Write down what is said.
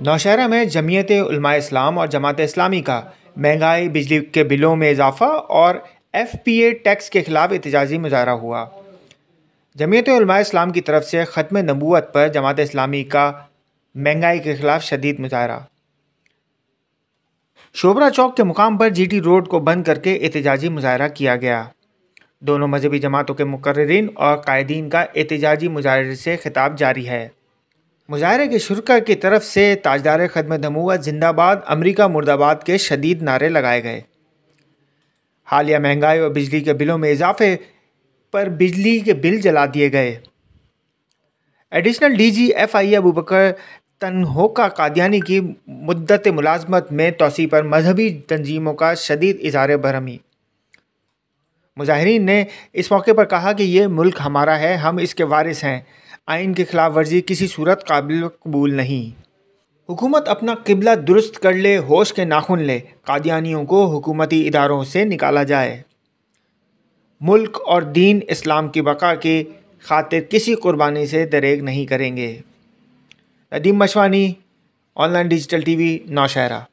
नौशहरा में जमीयत उलमा इस्लाम और जमात इस्लामी का महंगाई बिजली के बिलों में इजाफा और एफ पी ए टैक्स के ख़िलाफ़ एहतजाजी मुजाहरा हुआ जमीयत उलमा इस्लाम की तरफ से ख़त्म नबूत पर जमात इस्लामी का महंगाई के ख़िलाफ़ शदीद मुजाहरा शोबरा चौक के मुकाम पर जीटी रोड को बंद करके एहतजाजी मुजाहरा किया गया दोनों मजहबी जमातों के मुकर्रीन और कायदीन का एहतजाजी मुजाहरे से खिताब जारी है मुजाहरे के शुरा की तरफ से ताजदार खदम नमूत जिंदाबाद अमरीका मुर्दाबाद के शदीद नारे लगाए गए हालिया महंगाई और बिजली के बिलों में इजाफे पर बिजली के बिल जला दिए गए additional G F I Abubakar तनहोका कादियानी की मदत मुलाजमत में तोसी पर मजहबी तंजीमों का शदीद इजहार बरहमी मुजाहरीन ने इस मौके पर कहा कि ये मुल्क हमारा है हम इसके वारिस हैं आइन की खिलाफ वर्जी किसी सूरत काबिल कबूल नहीं हुकूमत अपना किबला दुरुस्त कर ले होश के नाखून ले कादियानियों को हुकूमती इदारों से निकाला जाए मुल्क और दीन इस्लाम की बका के खातिर किसी कुर्बानी से दरेग नहीं करेंगे Nadeem Mashwani online digital TV Nowshera